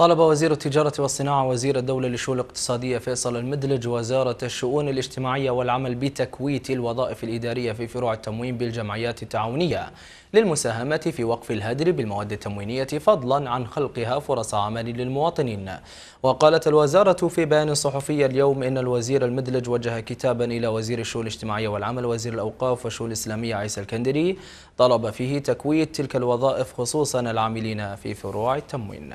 طالب وزير التجارة والصناعة وزير الدولة للشؤون الاقتصادية فيصل المدلج وزارة الشؤون الاجتماعية والعمل بتكويت الوظائف الإدارية في فروع التموين بالجمعيات التعاونية للمساهمة في وقف الهدر بالمواد التموينية فضلا عن خلقها فرص عمل للمواطنين وقالت الوزارة في بيان صحفي اليوم إن الوزير المدلج وجه كتابا إلى وزير الشؤون الاجتماعية والعمل وزير الأوقاف والشؤون الإسلامية عيسى الكندري طلب فيه تكويت تلك الوظائف خصوصا العاملين في فروع التموين